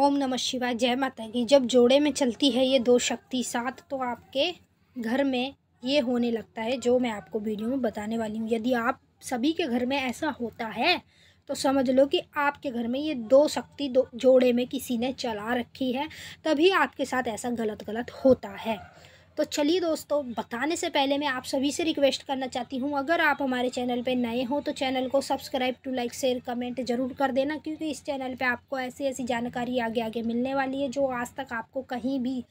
ओम नमः शिवाय जय माता की जब जोड़े में चलती है ये दो शक्ति साथ तो आपके घर में ये होने लगता है जो मैं आपको वीडियो में बताने वाली हूँ यदि आप सभी के घर में ऐसा होता है तो समझ लो कि आपके घर में ये दो शक्ति दो जोड़े में किसी ने चला रखी है तभी आपके साथ ऐसा गलत गलत होता है तो चलिए दोस्तों बताने से पहले मैं आप सभी से रिक्वेस्ट करना चाहती हूँ अगर आप हमारे चैनल पे नए हो तो चैनल को subscribe to like share comment जरूर कर देना क्योंकि इस चैनल पे आपको ऐसी ऐसी जानकारी आगे आगे मिलने वाली है जो आज तक आपको कहीं भी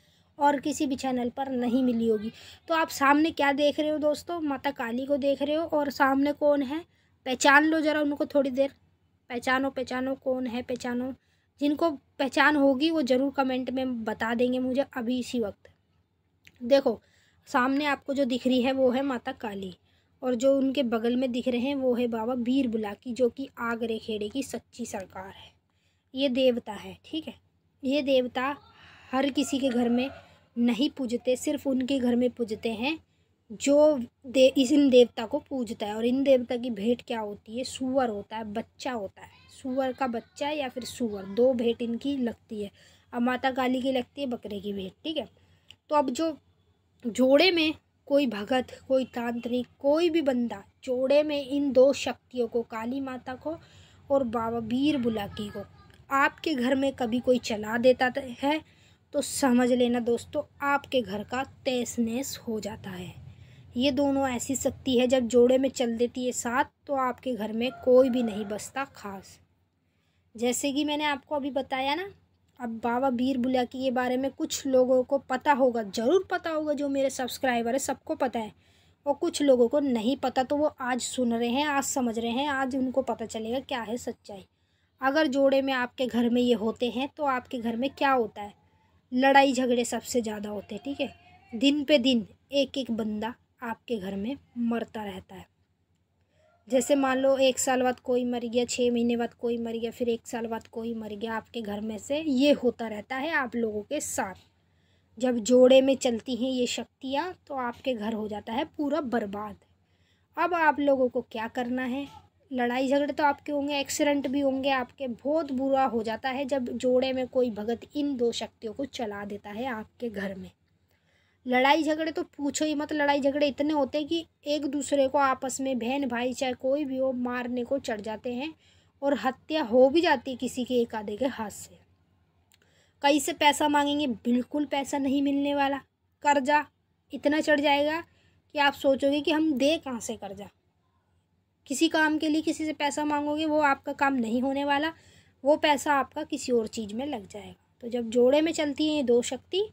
और किसी भी चैनल पर नहीं मिली होगी तो आप सामने क्या देख रहे हो दोस्तों माता काली को देख रहे हो और सामने कौन है पहचान लो ज़रा उनको थोड़ी देर पहचानो पहचानो कौन है पहचानो जिनको पहचान होगी वो ज़रूर कमेंट में बता देंगे मुझे अभी इसी वक्त देखो सामने आपको जो दिख रही है वो है माता काली और जो उनके बगल में दिख रहे हैं वो है बाबा बीर बुला की जो कि आगरे खेड़े की सच्ची सरकार है ये देवता है ठीक है ये देवता हर किसी के घर में नहीं पूजते सिर्फ उनके घर में पूजते हैं जो दे इस इन देवता को पूजता है और इन देवता की भेंट क्या होती है सुअर होता है बच्चा होता है सुअर का बच्चा या फिर सुअर दो भेंट इनकी लगती है अब माता काली की लगती है बकरे की भेंट ठीक है तो अब जो जोड़े में कोई भगत कोई तांत्रिक कोई भी बंदा जोड़े में इन दो शक्तियों को काली माता को और बाबा वीर बुलाकी को आपके घर में कभी कोई चला देता है तो समझ लेना दोस्तों आपके घर का तेस नेस हो जाता है ये दोनों ऐसी शक्ति है जब जोड़े में चल देती है साथ तो आपके घर में कोई भी नहीं बसता खास जैसे कि मैंने आपको अभी बताया ना अब बाबा बीर बुला के ये बारे में कुछ लोगों को पता होगा ज़रूर पता होगा जो मेरे सब्सक्राइबर है सबको पता है और कुछ लोगों को नहीं पता तो वो आज सुन रहे हैं आज समझ रहे हैं आज उनको पता चलेगा क्या है सच्चाई अगर जोड़े में आपके घर में ये होते हैं तो आपके घर में क्या होता है लड़ाई झगड़े सबसे ज़्यादा होते हैं ठीक है दिन पे दिन एक एक बंदा आपके घर में मरता रहता है जैसे मान लो एक साल बाद कोई मर गया छः महीने बाद कोई मर गया फिर एक साल बाद कोई मर गया आपके घर में से ये होता रहता है आप लोगों के साथ जब जोड़े में चलती हैं ये शक्तियाँ तो आपके घर हो जाता है पूरा बर्बाद अब आप लोगों को क्या करना है लड़ाई झगड़े तो आपके होंगे एक्सीडेंट भी होंगे आपके बहुत बुरा हो जाता है जब जोड़े में कोई भगत इन दो शक्तियों को चला देता है आपके घर में लड़ाई झगड़े तो पूछो ही मत लड़ाई झगड़े इतने होते हैं कि एक दूसरे को आपस में बहन भाई चाहे कोई भी हो मारने को चढ़ जाते हैं और हत्या हो भी जाती है किसी के एक आधे के हाथ से कहीं से पैसा मांगेंगे बिल्कुल पैसा नहीं मिलने वाला कर्जा इतना चढ़ जाएगा कि आप सोचोगे कि हम दे कहाँ से कर्जा किसी काम के लिए किसी से पैसा मांगोगे वो आपका काम नहीं होने वाला वो पैसा आपका किसी और चीज़ में लग जाएगा तो जब जोड़े में चलती है ये दो शक्ति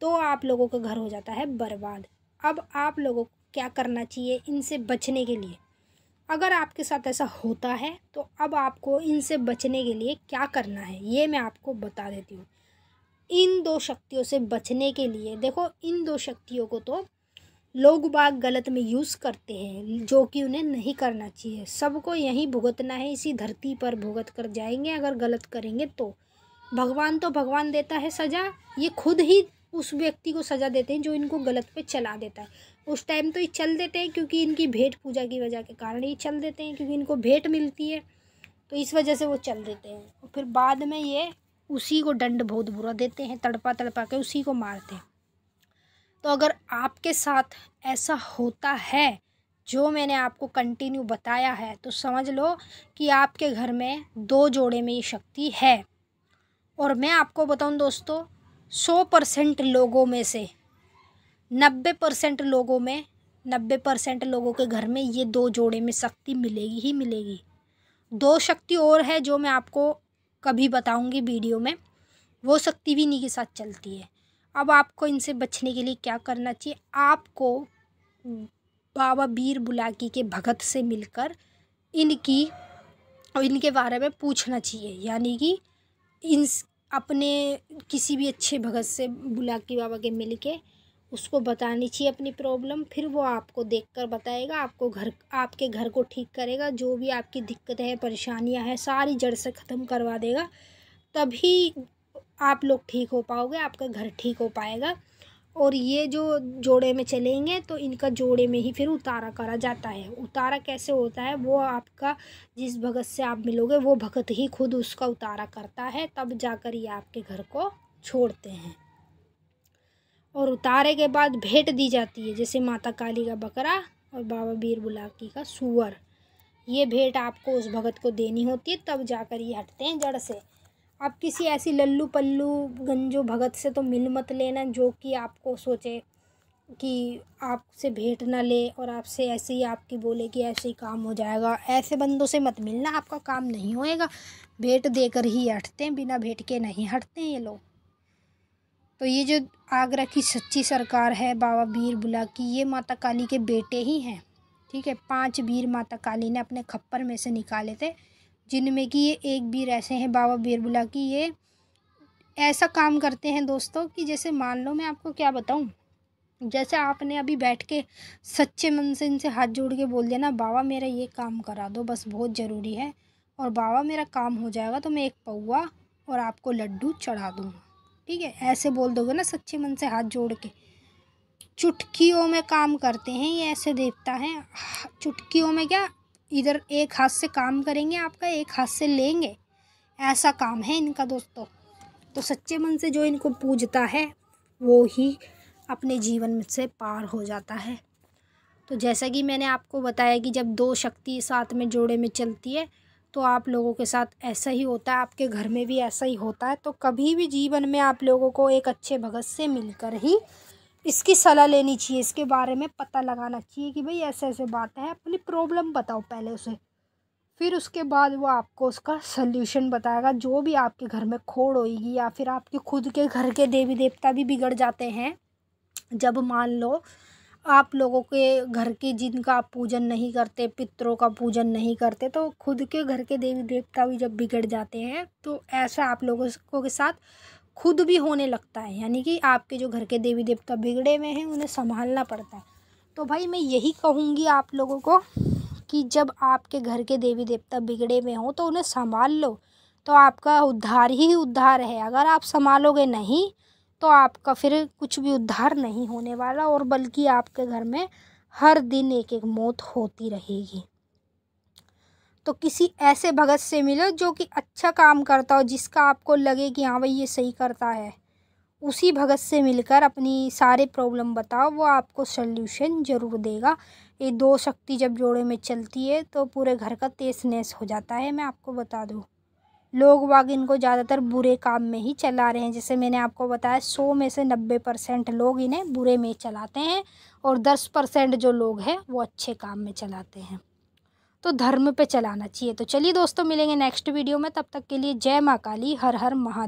तो आप लोगों का घर हो जाता है बर्बाद अब आप लोगों को क्या करना चाहिए इनसे बचने के लिए अगर आपके साथ ऐसा होता है तो अब आपको इनसे बचने के लिए क्या करना है ये मैं आपको बता देती हूँ इन दो शक्तियों से बचने के लिए देखो इन दो शक्तियों को तो लोग बाग गलत में यूज़ करते हैं जो कि उन्हें नहीं करना चाहिए सबको यहीं भुगतना है इसी धरती पर भुगत कर जाएंगे अगर गलत करेंगे तो भगवान तो भगवान देता है सज़ा ये खुद ही उस व्यक्ति को सज़ा देते हैं जो इनको गलत पे चला देता है उस टाइम तो ये चल देते हैं क्योंकि इनकी भेंट पूजा की वजह के कारण ये चल देते हैं क्योंकि इनको भेंट मिलती है तो इस वजह से वो चल देते हैं और फिर बाद में ये उसी को दंड बहुत बुरा देते हैं तड़पा तड़पा के उसी को मारते हैं तो अगर आपके साथ ऐसा होता है जो मैंने आपको कंटिन्यू बताया है तो समझ लो कि आपके घर में दो जोड़े में ये शक्ति है और मैं आपको बताऊं दोस्तों सौ परसेंट लोगों में से नब्बे परसेंट लोगों में नब्बे परसेंट लोगों के घर में ये दो जोड़े में शक्ति मिलेगी ही मिलेगी दो शक्ति और है जो मैं आपको कभी बताऊंगी वीडियो में वो शक्ति भी इन्हीं के साथ चलती है अब आपको इनसे बचने के लिए क्या करना चाहिए आपको बाबा बीर बुलाकी के भगत से मिलकर इनकी और इनके बारे में पूछना चाहिए यानी कि इन अपने किसी भी अच्छे भगत से बुला के बाबा के मिल के उसको बतानी चाहिए अपनी प्रॉब्लम फिर वो आपको देख कर बताएगा आपको घर आपके घर को ठीक करेगा जो भी आपकी दिक्कत है परेशानियां हैं सारी जड़ से ख़त्म करवा देगा तभी आप लोग ठीक हो पाओगे आपका घर ठीक हो पाएगा और ये जो जोड़े में चलेंगे तो इनका जोड़े में ही फिर उतारा करा जाता है उतारा कैसे होता है वो आपका जिस भगत से आप मिलोगे वो भगत ही खुद उसका उतारा करता है तब जाकर ये आपके घर को छोड़ते हैं और उतारे के बाद भेंट दी जाती है जैसे माता काली का बकरा और बाबा बीर बुलाकी का सुअर ये भेंट आपको उस भगत को देनी होती है तब जाकर ये हटते हैं जड़ से आप किसी ऐसी लल्लू पल्लू गंजो भगत से तो मिल मत लेना जो कि आपको सोचे कि आपसे भेंट ना ले और आपसे ऐसे ही आपकी बोले कि ऐसे ही काम हो जाएगा ऐसे बंदों से मत मिलना आपका काम नहीं होएगा भेंट देकर ही हटते हैं बिना भेंट के नहीं हटते हैं ये लोग तो ये जो आगरा की सच्ची सरकार है बाबा बीर बुला की ये माता काली के बेटे ही हैं ठीक है पांच बीर माता काली ने अपने खप्पर में से निकाले थे जिनमें कि ये एक बीर ऐसे हैं बाबा बीरबुला की ये ऐसा काम करते हैं दोस्तों कि जैसे मान लो मैं आपको क्या बताऊँ जैसे आपने अभी बैठ के सच्चे मन से इनसे हाथ जोड़ के बोल दिया ना बाबा मेरा ये काम करा दो बस बहुत ज़रूरी है और बाबा मेरा काम हो जाएगा तो मैं एक पौवा और आपको लड्डू चढ़ा दूँगा ठीक है ऐसे बोल दोगे ना सच्चे मन से हाथ जोड़ के चुटकियों में काम करते हैं ये ऐसे देवता हैं चुटकियों में क्या इधर एक हाथ से काम करेंगे आपका एक हाथ से लेंगे ऐसा काम है इनका दोस्तों तो सच्चे मन से जो इनको पूजता है वो ही अपने जीवन से पार हो जाता है तो जैसा कि मैंने आपको बताया कि जब दो शक्ति साथ में जोड़े में चलती है तो आप लोगों के साथ ऐसा ही होता है आपके घर में भी ऐसा ही होता है तो कभी भी जीवन में आप लोगों को एक अच्छे भगत से मिलकर ही इसकी सलाह लेनी चाहिए इसके बारे में पता लगाना चाहिए कि भाई ऐसे ऐसे बात है अपनी प्रॉब्लम बताओ पहले उसे फिर उसके बाद वो आपको उसका सल्यूशन बताएगा जो भी आपके घर में खोड़ होएगी या फिर आपके खुद के घर के देवी देवता भी बिगड़ जाते हैं जब मान लो आप लोगों के घर के जिनका आप पूजन नहीं करते पितरों का पूजन नहीं करते तो खुद के घर के देवी देवता भी जब बिगड़ जाते हैं तो ऐसा आप लोगों को के साथ खुद भी होने लगता है यानी कि आपके जो घर के देवी देवता बिगड़े हुए हैं उन्हें संभालना पड़ता है तो भाई मैं यही कहूँगी आप लोगों को कि जब आपके घर के देवी देवता बिगड़े हुए हों तो उन्हें संभाल लो तो आपका उद्धार ही उद्धार है अगर आप संभालोगे नहीं तो आपका फिर कुछ भी उद्धार नहीं होने वाला और बल्कि आपके घर में हर दिन एक एक मौत होती रहेगी तो किसी ऐसे भगत से मिलो जो कि अच्छा काम करता हो जिसका आपको लगे कि हाँ भाई ये सही करता है उसी भगत से मिलकर अपनी सारे प्रॉब्लम बताओ वो आपको सल्यूशन ज़रूर देगा ये दो शक्ति जब जोड़े में चलती है तो पूरे घर का तेस नेस हो जाता है मैं आपको बता दूँ लोग वाग इनको ज़्यादातर बुरे काम में ही चला रहे हैं जैसे मैंने आपको बताया सौ में से नब्बे परसेंट लोग इन्हें बुरे में चलाते हैं और दस परसेंट जो लोग हैं वो अच्छे काम में चलाते हैं तो धर्म पे चलाना चाहिए तो चलिए दोस्तों मिलेंगे नेक्स्ट वीडियो में तब तक के लिए जय माँ काली हर हर महादेव